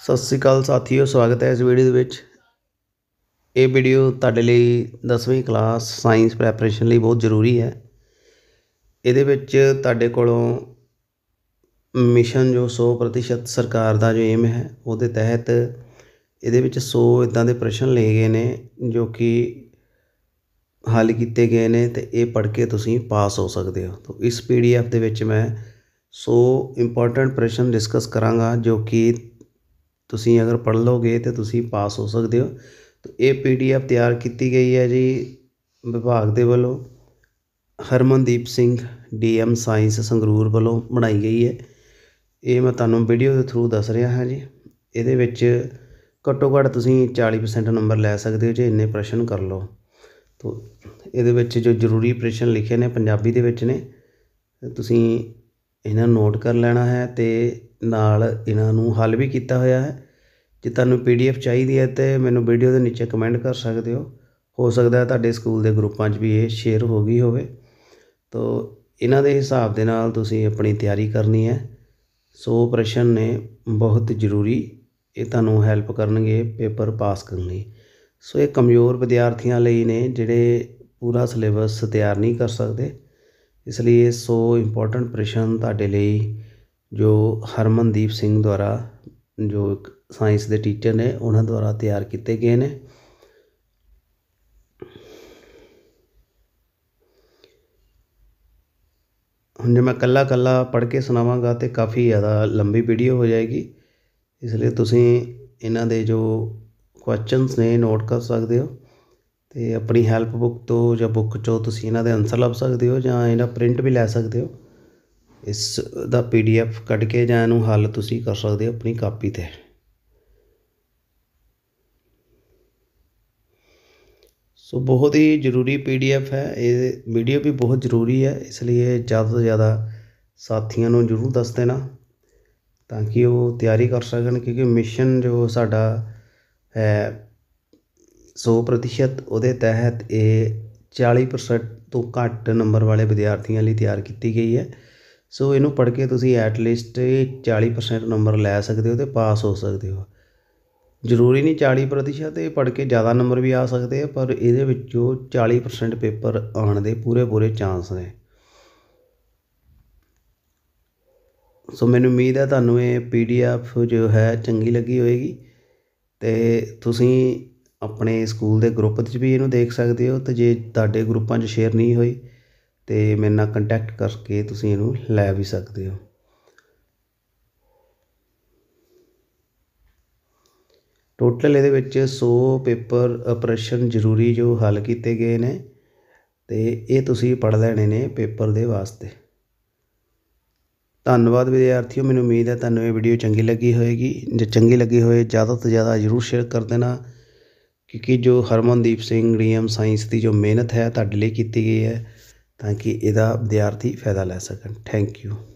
ਸਤਿ ਸ੍ਰੀ ਅਕਾਲ ਸਾਥੀਓ ਸਵਾਗਤ ਹੈ ਇਸ ਵੀਡੀਓ ਦੇ ਵਿੱਚ ਇਹ ਵੀਡੀਓ ਤੁਹਾਡੇ ਲਈ 10ਵੀਂ ਕਲਾਸ ਸਾਇੰਸ ਪ੍ਰੈਪਰੇਸ਼ਨ ਲਈ ਬਹੁਤ ਜ਼ਰੂਰੀ ਹੈ ਇਹਦੇ ਵਿੱਚ ਤੁਹਾਡੇ ਕੋਲੋਂ ਮਿਸ਼ਨ ਜੋ 100% ਸਰਕਾਰ ਦਾ ਜੋ ਏਮ ਹੈ ਉਹਦੇ ਤਹਿਤ ਇਹਦੇ ਵਿੱਚ 100 ਇਦਾਂ ਦੇ ਪ੍ਰਸ਼ਨ ਲਏ ਗਏ ਨੇ ਜੋ ਕਿ ਹੱਲ ਕੀਤੇ ਗਏ ਨੇ ਤੇ ਇਹ ਪੜ੍ਹ ਕੇ ਤੁਸੀਂ ਪਾਸ ਹੋ ਸਕਦੇ ਹੋ ਤਾਂ ਇਸ ਪੀਡੀਐਫ ਦੇ ਵਿੱਚ ਮੈਂ 100 ਇੰਪੋਰਟੈਂਟ ਪ੍ਰਸ਼ਨ ਡਿਸਕਸ ਕਰਾਂਗਾ ਜੋ ਕਿ ਤੁਸੀਂ ਅਗਰ ਪੜ੍ਹ ਲਓਗੇ ਤੇ ਤੁਸੀਂ ਪਾਸ ਹੋ ਸਕਦੇ ਹੋ ਤਾਂ ਇਹ ਪੀਡੀਐਫ ਤਿਆਰ ਕੀਤੀ ਗਈ ਹੈ ਜੀ ਵਿਭਾਗ ਦੇ ਵੱਲੋਂ ਹਰਮਨਦੀਪ ਸਿੰਘ ਡੀਐਮ ਸਾਇੰਸ ਸੰਗਰੂਰ ਵੱਲੋਂ ਬਣਾਈ ਗਈ ਹੈ ਇਹ ਮੈਂ ਤੁਹਾਨੂੰ ਵੀਡੀਓ ਦੇ ਥਰੂ ਦੱਸ ਰਿਹਾ ਹਾਂ ਜੀ ਇਹਦੇ ਵਿੱਚ ਘੱਟੋ ਘੱਟ ਤੁਸੀਂ 40% ਨੰਬਰ ਲੈ ਸਕਦੇ ਹੋ ਜੇ ਇੰਨੇ ਪ੍ਰਸ਼ਨ ਕਰ ਲਓ ਤੋ ਇਹਦੇ ਵਿੱਚ ਜੋ ਜ਼ਰੂਰੀ ਪ੍ਰਸ਼ਨ ਲਿਖੇ ਨੇ ਪੰਜਾਬੀ ਦੇ ਵਿੱਚ ਨੇ ਤੁਸੀਂ ਇਹਨਾਂ ਨੋਟ ਕਰ ਲੈਣਾ ਹੈ ਤੇ ਨਾਲ ਇਹਨਾਂ ਨੂੰ ਹੱਲ ਵੀ ਕੀਤਾ ਹੋਇਆ ਹੈ ਜੇ ਤੁਹਾਨੂੰ ਪੀਡੀਐਫ ਚਾਹੀਦੀ ਹੈ ਤੇ ਮੈਨੂੰ ਵੀਡੀਓ ਦੇ ਨੀਚੇ ਕਮੈਂਟ ਕਰ ਸਕਦੇ ਹੋ ਹੋ ਸਕਦਾ ਹੈ ਤੁਹਾਡੇ ਸਕੂਲ ਦੇ ਗਰੁੱਪਾਂ 'ਚ ਵੀ ਇਹ ਸ਼ੇਅਰ ਹੋ ਗਈ ਹੋਵੇ ਤੋ ਇਹਨਾਂ ਦੇ ਹਿਸਾਬ ਦੇ ਨਾਲ ਤੁਸੀਂ ਆਪਣੀ ਤਿਆਰੀ ਕਰਨੀ ਹੈ ਸੋ ਪ੍ਰਸ਼ਨ ਨੇ ਬਹੁਤ ਜ਼ਰੂਰੀ ਇਹ ਤੁਹਾਨੂੰ ਹੈਲਪ ਕਰਨਗੇ ਪੇਪਰ ਪਾਸ ਕਰਨ ਲਈ ਸੋ ਇਹ ਕਮਜ਼ੋਰ ਵਿਦਿਆਰਥੀਆਂ ਲਈ ਨੇ ਜਿਹੜੇ ਪੂਰਾ ਸਿਲੇਬਸ ਤਿਆਰ ਨਹੀਂ ਕਰ ਸਕਦੇ ਇਸ ਲਈ ਇਹ ਸੋ ਇੰਪੋਰਟੈਂਟ ਪ੍ਰਸ਼ਨ ਤੁਹਾਡੇ ਲਈ ਜੋ ਹਰਮਨਦੀਪ ਸਿੰਘ ਦੁਆਰਾ ਜੋ ਇੱਕ ਸਾਇੰਸ ਦੇ ਟੀਚਰ ਨੇ ਉਹਨਾਂ ਦੁਆਰਾ ਤਿਆਰ ਕੀਤੇ ਗਏ ਨੇ ਹੁਣ ਜੇ ਮੈਂ ਕੱਲਾ ਕੱਲਾ ਪੜ ਕੇ ਸੁਣਾਵਾਂਗਾ ਤੇ ਕਾਫੀ ਜ਼ਿਆਦਾ ਲੰਬੀ ਵੀਡੀਓ ਹੋ ਜਾਏਗੀ ਇਸ ਲਈ ਤੁਸੀਂ ਇਹਨਾਂ ਦੇ ਜੋ ਕੁਐਸਚਨਸ ਨੇ ਨੋਟ ਕਰ ਸਕਦੇ ਹੋ ਤੇ ਆਪਣੀ ਹੈਲਪ ਬੁੱਕ ਤੋਂ ਜਾਂ ਬੁੱਕ 'ਚੋਂ ਤੁਸੀਂ ਇਹਨਾਂ ਦੇ ਆਨਸਰ ਲੱਭ ਸਕਦੇ ਹੋ ਜਾਂ ਇਹਨਾਂ ਪ੍ਰਿੰਟ ਵੀ ਲੈ ਸਕਦੇ ਹੋ ਇਸ ਦਾ ਪੀਡੀਐਫ ਕੱਢ ਕੇ ਜਾਂ ਇਹਨੂੰ ਹੱਲ ਤੁਸੀਂ ਕਰ ਸਕਦੇ ਹੋ ਆਪਣੀ ਕਾਪੀ 'ਤੇ ਸੋ ਬਹੁਤ ਹੀ ਜ਼ਰੂਰੀ ਪੀਡੀਐਫ ਹੈ ਇਹ ਵੀਡੀਓ ਵੀ ਬਹੁਤ ਜ਼ਰੂਰੀ ਹੈ ਇਸ ਲਈ ਜ਼ਿਆਦਾ ਤੋਂ ਜ਼ਿਆਦਾ ਸਾਥੀਆਂ ਨੂੰ ਜ਼ਰੂਰ ਦੱਸ ਦੇਣਾ ਤਾਂ ਕਿ ਉਹ ਤਿਆਰੀ ਕਰ ਸਕਣ ਕਿਉਂਕਿ ਮਿਸ਼ਨ ਜੋ ਸਾਡਾ ਹੈ 100% ਉਹਦੇ ਤਹਿਤ ਇਹ 40% ਤੋਂ ਘੱਟ ਨੰਬਰ ਵਾਲੇ ਵਿਦਿਆਰਥੀਆਂ ਲਈ ਤਿਆਰ ਕੀਤੀ ਗਈ ਹੈ ਸੋ ਇਹਨੂੰ ਪੜ੍ਹ ਕੇ ਤੁਸੀਂ ਐਟ ਲੀਸਟ 40% ਨੰਬਰ ਲੈ ਸਕਦੇ ਹੋ ਤੇ ਪਾਸ ਹੋ ਸਕਦੇ ਹੋ ਜ਼ਰੂਰੀ ਨਹੀਂ 40 ਤੇ ਇਹ ਪੜ੍ਹ ਕੇ ਜ਼ਿਆਦਾ ਨੰਬਰ ਵੀ ਆ ਸਕਦੇ ਆ ਪਰ ਇਹਦੇ ਵਿੱਚੋਂ 40% ਪੇਪਰ ਆਉਣ ਦੇ ਪੂਰੇ ਪੂਰੇ ਚਾਂਸ ਨੇ ਸੋ ਮੈਨੂੰ ਉਮੀਦ ਹੈ ਤੁਹਾਨੂੰ ਇਹ ਪੀਡੀਐਫ ਜੋ ਹੈ ਚੰਗੀ ਲੱਗੀ ਹੋਵੇਗੀ ਅਤੇ ਤੁਸੀਂ ਆਪਣੇ ਸਕੂਲ ਦੇ ਗਰੁੱਪ 'ਚ ਵੀ ਇਹਨੂੰ ਦੇਖ ਸਕਦੇ ਹੋ ਅਤੇ ਜੇ ਤੁਹਾਡੇ ਗਰੁੱਪਾਂ 'ਚ ਸ਼ੇਅਰ ਨਹੀਂ ਹੋਈ ਤਾਂ ਮੇਰੇ ਨਾਲ ਕੰਟੈਕਟ ਕਰਕੇ ਤੁਸੀਂ ਇਹਨੂੰ ਲੈ ਵੀ ਸਕਦੇ ਹੋ ਟੋਟਲ ਇਹਦੇ ਵਿੱਚ 100 ਪੇਪਰ ਪ੍ਰਸ਼ਨ ਜ਼ਰੂਰੀ ਜੋ ਹੱਲ ਕੀਤੇ ਗਏ ਨੇ ਅਤੇ ਇਹ ਤੁਸੀਂ ਪੜ੍ਹ ਲੈਣੇ ਨੇ ਪੇਪਰ ਦੇ ਵਾਸਤੇ ਧੰਨਵਾਦ ਵਿਦਿਆਰਥੀਓ ਮੈਨੂੰ ਉਮੀਦ ਹੈ ਤੁਹਾਨੂੰ ਇਹ ਵੀਡੀਓ ਚੰਗੀ ਲੱਗੀ ਹੋਵੇਗੀ ਜੇ ਚੰਗੀ ਲੱਗੀ ਹੋਵੇ ਜ਼ਿਆਦਾ ਤੋਂ ਜ਼ਿਆਦਾ ਜ਼ਰੂਰ ਸ਼ੇਅਰ ਕਰ ਦੇਣਾ ਕਿਉਂਕਿ ਜੋ ਹਰਮਨਦੀਪ ਸਿੰਘ ਡੀਐਮ ਸਾਇੰਸ ਦੀ ਜੋ ਮਿਹਨਤ ਹੈ ਤੁਹਾਡੇ ਲਈ ਕੀਤੀ ਗਈ ਹੈ ਤਾਂ ਕਿ ਇਹਦਾ ਵਿਦਿਆਰਥੀ ਫਾਇਦਾ ਲੈ ਸਕਣ ਥੈਂਕ ਯੂ